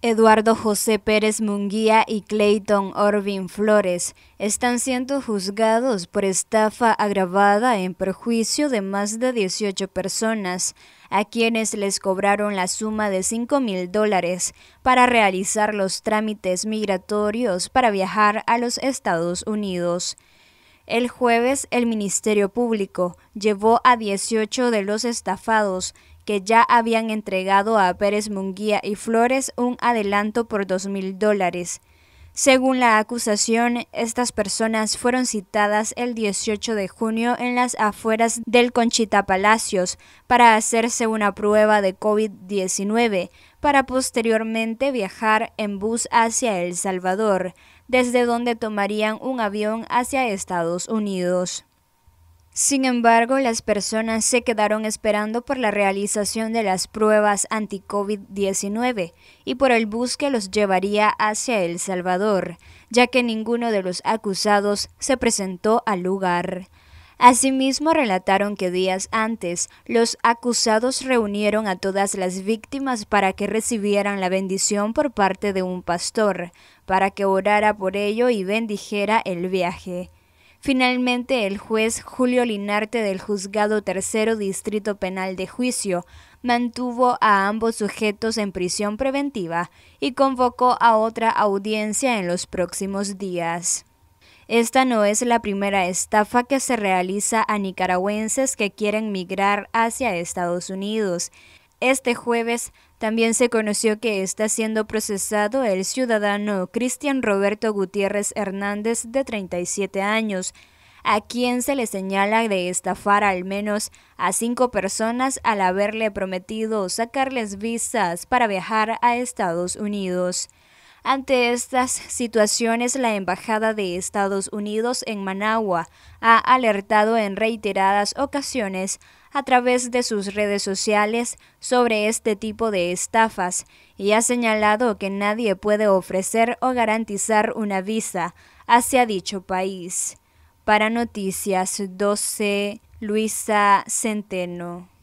Eduardo José Pérez Munguía y Clayton Orvin Flores están siendo juzgados por estafa agravada en perjuicio de más de 18 personas, a quienes les cobraron la suma de 5.000 mil dólares para realizar los trámites migratorios para viajar a los Estados Unidos. El jueves, el Ministerio Público llevó a 18 de los estafados que ya habían entregado a Pérez Munguía y Flores un adelanto por dos mil dólares. Según la acusación, estas personas fueron citadas el 18 de junio en las afueras del Conchita Palacios para hacerse una prueba de COVID-19, para posteriormente viajar en bus hacia El Salvador, desde donde tomarían un avión hacia Estados Unidos. Sin embargo, las personas se quedaron esperando por la realización de las pruebas anti-COVID-19 y por el bus que los llevaría hacia El Salvador, ya que ninguno de los acusados se presentó al lugar. Asimismo, relataron que días antes los acusados reunieron a todas las víctimas para que recibieran la bendición por parte de un pastor, para que orara por ello y bendijera el viaje. Finalmente, el juez Julio Linarte del Juzgado Tercero Distrito Penal de Juicio mantuvo a ambos sujetos en prisión preventiva y convocó a otra audiencia en los próximos días. Esta no es la primera estafa que se realiza a nicaragüenses que quieren migrar hacia Estados Unidos. Este jueves también se conoció que está siendo procesado el ciudadano Cristian Roberto Gutiérrez Hernández, de 37 años, a quien se le señala de estafar al menos a cinco personas al haberle prometido sacarles visas para viajar a Estados Unidos. Ante estas situaciones, la Embajada de Estados Unidos en Managua ha alertado en reiteradas ocasiones a través de sus redes sociales sobre este tipo de estafas y ha señalado que nadie puede ofrecer o garantizar una visa hacia dicho país. Para Noticias 12, Luisa Centeno.